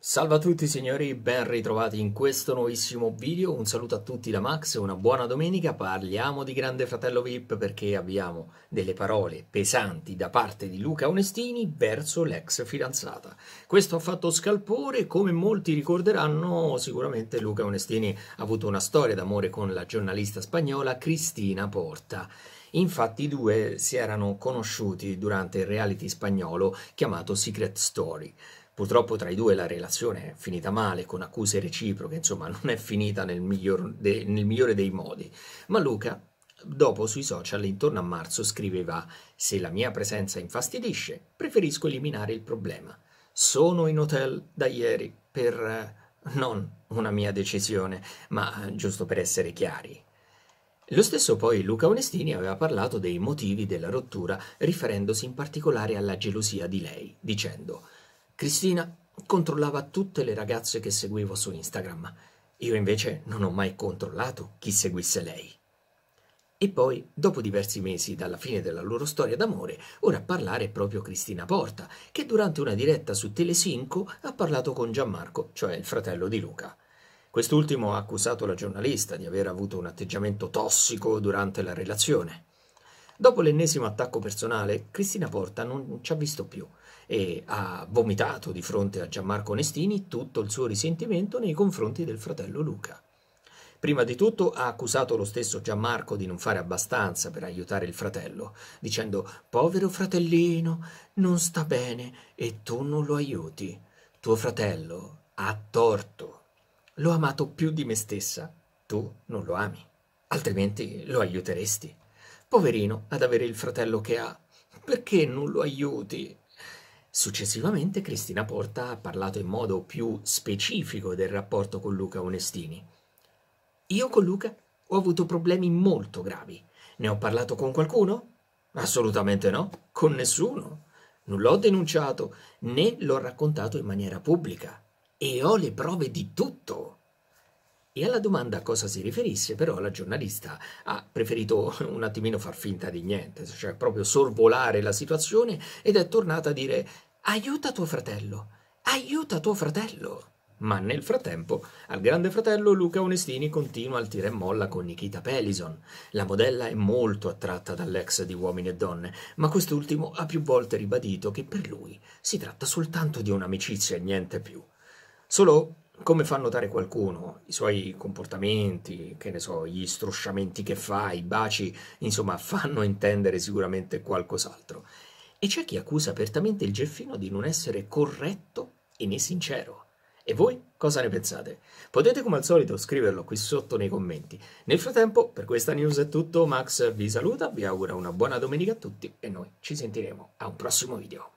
Salve a tutti signori, ben ritrovati in questo nuovissimo video, un saluto a tutti da Max, una buona domenica, parliamo di Grande Fratello VIP perché abbiamo delle parole pesanti da parte di Luca Onestini verso l'ex fidanzata. Questo ha fatto scalpore, come molti ricorderanno sicuramente Luca Onestini ha avuto una storia d'amore con la giornalista spagnola Cristina Porta. Infatti i due si erano conosciuti durante il reality spagnolo chiamato Secret Story. Purtroppo tra i due la relazione è finita male, con accuse reciproche, insomma non è finita nel, miglior de, nel migliore dei modi. Ma Luca Dopo sui social intorno a marzo scriveva Se la mia presenza infastidisce, preferisco eliminare il problema. Sono in hotel da ieri per eh, non una mia decisione, ma eh, giusto per essere chiari. Lo stesso poi Luca Onestini aveva parlato dei motivi della rottura riferendosi in particolare alla gelosia di lei, dicendo Cristina controllava tutte le ragazze che seguivo su Instagram. Io invece non ho mai controllato chi seguisse lei. E poi, dopo diversi mesi dalla fine della loro storia d'amore, ora a parlare è proprio Cristina Porta, che durante una diretta su Telesinco ha parlato con Gianmarco, cioè il fratello di Luca. Quest'ultimo ha accusato la giornalista di aver avuto un atteggiamento tossico durante la relazione. Dopo l'ennesimo attacco personale, Cristina Porta non ci ha visto più e ha vomitato di fronte a Gianmarco Onestini tutto il suo risentimento nei confronti del fratello Luca. Prima di tutto ha accusato lo stesso Gianmarco di non fare abbastanza per aiutare il fratello, dicendo povero fratellino, non sta bene e tu non lo aiuti. Tuo fratello ha torto. L'ho amato più di me stessa, tu non lo ami, altrimenti lo aiuteresti poverino ad avere il fratello che ha. Perché non lo aiuti? Successivamente Cristina Porta ha parlato in modo più specifico del rapporto con Luca Onestini. Io con Luca ho avuto problemi molto gravi. Ne ho parlato con qualcuno? Assolutamente no, con nessuno. Non l'ho denunciato né l'ho raccontato in maniera pubblica. E ho le prove di tutto. E alla domanda a cosa si riferisse, però, la giornalista ha preferito un attimino far finta di niente, cioè proprio sorvolare la situazione ed è tornata a dire aiuta tuo fratello, aiuta tuo fratello. Ma nel frattempo, al grande fratello Luca Onestini continua il tira e molla con Nikita Pelison. La modella è molto attratta dall'ex di Uomini e Donne, ma quest'ultimo ha più volte ribadito che per lui si tratta soltanto di un'amicizia e niente più. Solo come fa notare qualcuno, i suoi comportamenti, che ne so, gli strusciamenti che fa, i baci, insomma, fanno intendere sicuramente qualcos'altro. E c'è chi accusa apertamente il Geffino di non essere corretto e né sincero. E voi cosa ne pensate? Potete come al solito scriverlo qui sotto nei commenti. Nel frattempo, per questa news è tutto, Max vi saluta, vi augura una buona domenica a tutti e noi ci sentiremo a un prossimo video.